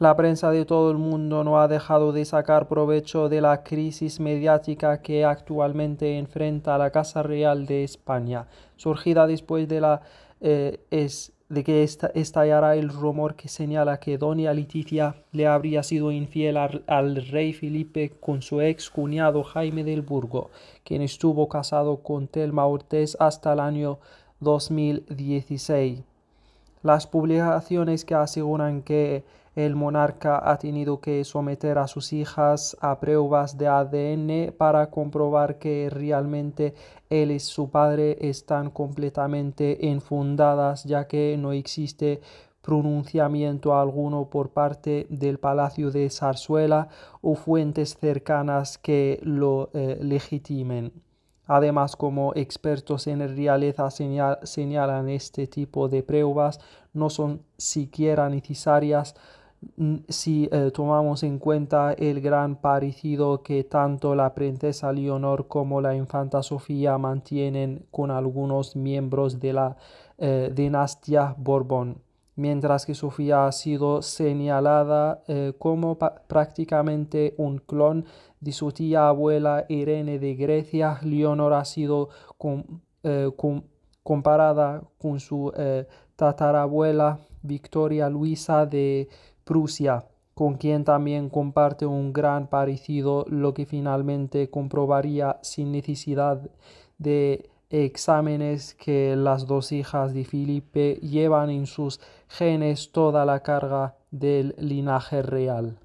La prensa de todo el mundo no ha dejado de sacar provecho de la crisis mediática que actualmente enfrenta la Casa Real de España, surgida después de, la, eh, es, de que estallara el rumor que señala que doña Leticia le habría sido infiel al, rey Felipe con su ex cuñado Jaime del Burgo, quien estuvo casado con Telma Ortez hasta el año 2016. Las publicaciones que aseguran que el monarca ha tenido que someter a sus hijas a pruebas de ADN para comprobar que realmente él y su padre están completamente infundadas ya que no existe pronunciamiento alguno por parte del Palacio de Zarzuela o fuentes cercanas que lo eh, legitimen. Además, como expertos en realeza señalan, este tipo de pruebas no son siquiera necesarias si eh, tomamos en cuenta el gran parecido que tanto la princesa Leonor como la infanta Sofía mantienen con algunos miembros de la eh, dinastía Borbón, mientras que Sofía ha sido señalada eh, como prácticamente un clon de su tía abuela Irene de Grecia, Leonor ha sido comparada con su tatarabuela Victoria Luisa de Prusia, con quien también comparte un gran parecido, lo que finalmente comprobaría sin necesidad de exámenes que las dos hijas de Felipe llevan en sus genes toda la carga del linaje real.